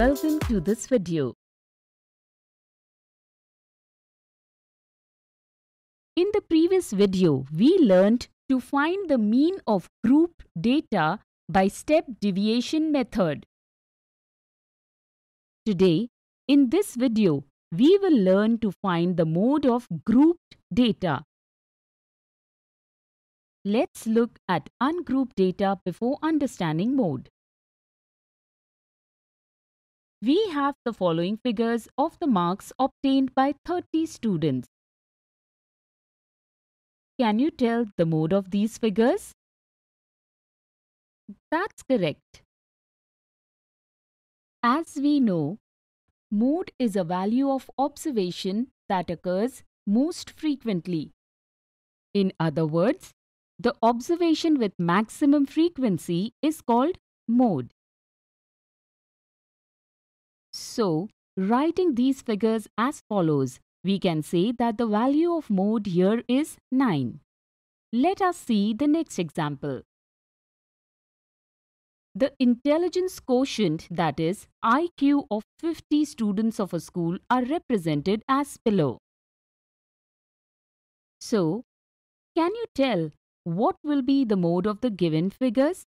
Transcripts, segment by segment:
Welcome to this video. In the previous video, we learned to find the mean of group data by step deviation method. Today, in this video, we will learn to find the mode of grouped data. Let's look at ungrouped data before understanding mode. We have the following figures of the marks obtained by 30 students. Can you tell the mode of these figures? That's correct. As we know, mode is a value of observation that occurs most frequently. In other words, the observation with maximum frequency is called mode. So, writing these figures as follows, we can say that the value of mode here is 9. Let us see the next example. The intelligence quotient, that is IQ of 50 students of a school are represented as below. So, can you tell what will be the mode of the given figures?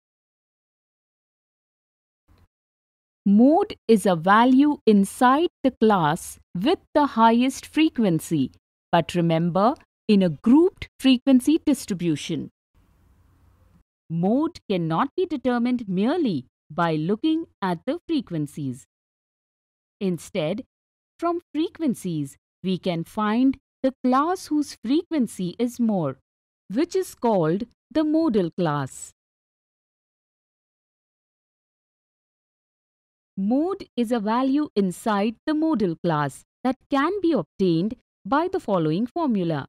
Mode is a value inside the class with the highest frequency, but remember in a grouped frequency distribution. Mode cannot be determined merely by looking at the frequencies. Instead, from frequencies, we can find the class whose frequency is more, which is called the modal class. Mode is a value inside the modal class that can be obtained by the following formula.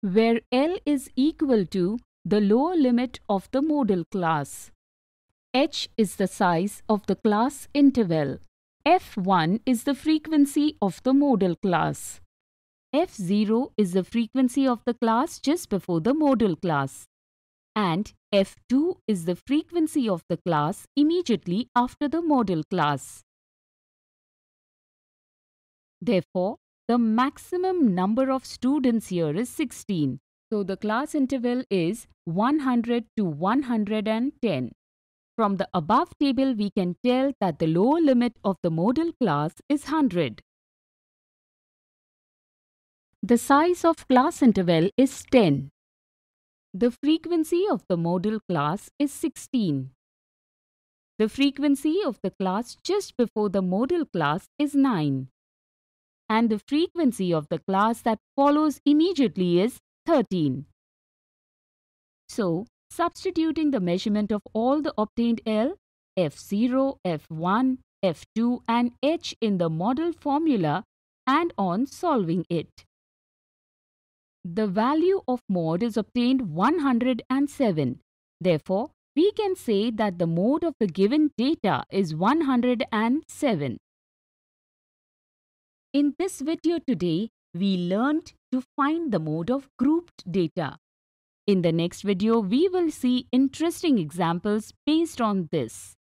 Where L is equal to the lower limit of the modal class. H is the size of the class interval. F1 is the frequency of the modal class. F0 is the frequency of the class just before the modal class. And f2 is the frequency of the class immediately after the model class. Therefore, the maximum number of students here is 16. So the class interval is 100 to 110. From the above table, we can tell that the lower limit of the model class is 100. The size of class interval is 10. The frequency of the modal class is 16. The frequency of the class just before the modal class is 9. And the frequency of the class that follows immediately is 13. So, substituting the measurement of all the obtained L, F0, F1, F2 and H in the model formula and on solving it. The value of mode is obtained 107. Therefore, we can say that the mode of the given data is 107. In this video today, we learned to find the mode of grouped data. In the next video, we will see interesting examples based on this.